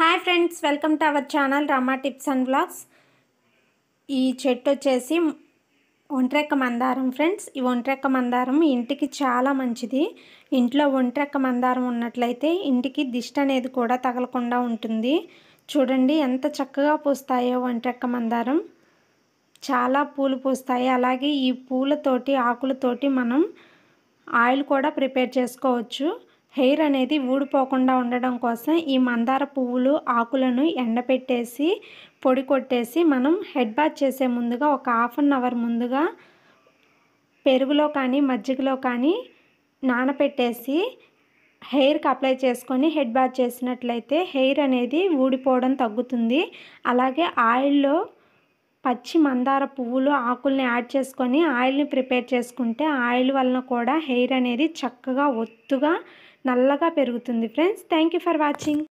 hi friends welcome to our channel Rama tips and blogs ఈ చెట్టు వచ్చేసి ఒంట్రెక్క మందారం ఫ్రెండ్స్ ఈ ఒంట్రెక్క మందారం ఇంటికి చాలా మంచిది ఇంట్లో ఒంట్రెక్క మందారం ఉన్నట్లయితే ఇంటికి దిష్టి అనేది కూడా తగలకుండా ఉంటుంది చూడండి ఎంత చక్కగా పూస్తాయో ఒంట్రెక్క మందారం చాలా పూలు పూస్తాయి అలాగే ఈ పూలతోటి ఆకులతోటి మనం ఆయిల్ కూడా ప్రిపేర్ చేసుకోవచ్చు హెయిర్ అనేది ఊడిపోకుండా ఉండడం కోసం ఈ మందార పువ్వులు ఆకులను ఎండపెట్టేసి పొడి కొట్టేసి మనం హెడ్ బాత్ చేసే ముందుగా ఒక హాఫ్ అన్ అవర్ ముందుగా పెరుగులో కానీ మజ్జిగలో కానీ నానపెట్టేసి హెయిర్కి అప్లై చేసుకొని హెడ్ బాత్ చేసినట్లయితే హెయిర్ అనేది ఊడిపోవడం తగ్గుతుంది అలాగే ఆయిల్లో పచ్చి మందార పువ్వులు ఆకుల్ని యాడ్ చేసుకొని ఆయిల్ని ప్రిపేర్ చేసుకుంటే ఆయిల్ వలన కూడా హెయిర్ అనేది చక్కగా ఒత్తుగా నల్లగా పెరుగుతుంది friends thank you for watching